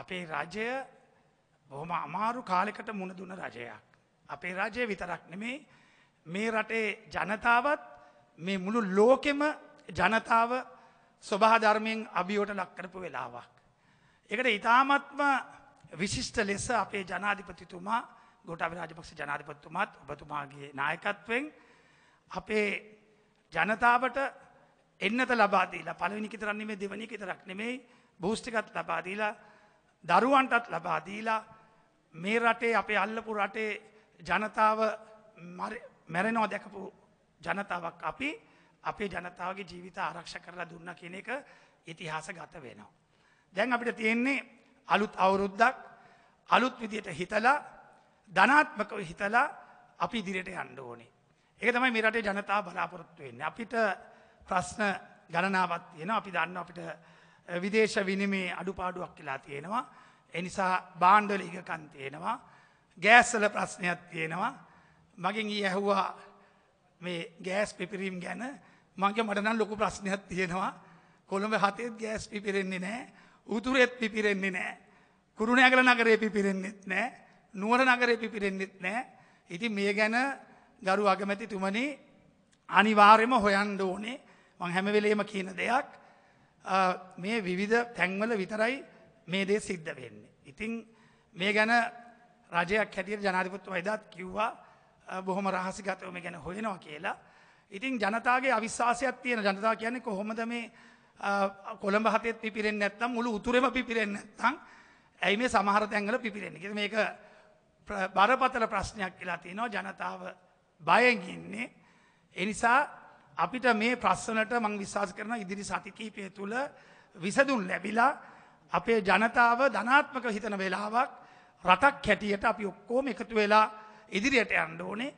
අපේ රජය බොහොම අමාරු කාලෙකට මුණ දුන රජයක්. අපේ රජය විතරක් නෙමේ මේ රටේ ජනතාවත් මේ මුළු ලෝකෙම ජනතාව ස්වභාධර්මයෙන් අභියෝට ලක්කරපු වෙලාවක්. එකට ඉතාමත්ම විශිෂ්ට ලෙස අපේ ජනාධිපතිතුමා ගොටාව රාජපක්ෂ ජනාධිපත්තුමත් ඔබතුමාගේ නායකත්වෙන් අපේ ජනතාවට එන්නත ලබාදීලා පලවිනි කිතරන්නේ මේ දෙවනි කිතරක් නෙමෙයි භූෂ්ටිකත් ලබාදීලා දරුවන්ටත් ලබා දීලා මේ රටේ අපේ අල්ලපු රටේ ජනතාව මැරෙනෝ දැකපු ජනතාවක් අපි අපේ ජනතාවගේ ජීවිත ආරක්ෂ කරලා දුන්න කියන එක ඉතිහාස ගත වෙනවා. දැන් අපිට තියෙන්නේ අලුත් අවුරුද්දක් අලුත් විදියට හිතලා ධනාත්මකව හිතලා අපි ඉදිරියට යන්න ඕනේ. ඒක තමයි මේ රටේ ජනතාව බලාපොරොත්තු වෙන්නේ. අපිට ප්‍රශ්න ගණනාවක් තියෙනවා. අපි දන්නවා අපිට විදේශ විනිමේ අඩුපාඩුවක් කියලා තියෙනවා. එනිසා බාණ්ඩල ඉගකන් තියෙනවා. ගෑස්සල ප්‍රශ්නයක් තියෙනවා. මගින් ඊ ඇහුවා මේ ගෑස් පිපිරීම් ගැන මගේ මටනම් ලොකු ප්‍රශ්නයක් තියෙනවා. කොළඹ හතේත් ගෑස් පිපිරෙන්නේ නෑ. උතුරෙත් පිපිරෙන්නේ නෑ. කුරුණෑගල නගරේ පිපිරෙන්නෙත් නෑ. නුවර නගරේ පිපිරෙන්නෙත් නෑ. ඉතින් මේ ගැන ගරු අගමැතිතුමනි අනිවාර්යම හොයන්න ඕනේ. මං හැම වෙලේම කියන දෙයක්. මේ විවිධ තැන්වල විතරයි මේ දේ සිද්ධ වෙන්නේ. ඉතින් මේ ගැන රජයක් හැටියට ජනාධිපතිතුමා එදාත් කිව්වා බොහොම රහසිගතව මේ ගැන හොයනවා කියලා. ඉතින් ජනතාවගේ අවිශ්වාසයක් තියෙන ජනතාව කියන්නේ කොහොමද මේ කොළඹ හතෙත් පිපිරෙන්නේ නැත්නම් මුළු උතුරෙම පිපිරෙන්නේ නැත්නම් ඇයි මේ සමහර තැන්වල පිපිරෙන්නේ කියලා මේක බරපතල ප්‍රශ්නයක් කියලා තියෙනවා ජනතාව බයෙන් ඉන්නේ. ඒ නිසා අපිට මේ ප්‍රශ්නට මං විශ්වාස කරන ඉදිරි සති කීපය තුළ විසඳුම් ලැබිලා අපේ ජනතාව ධනාත්මක හිතන වෙලාවක් රටක් හැටියට අපි ඔක්කොම එකතු වෙලා ඉදිරියට යන්න ඕනේ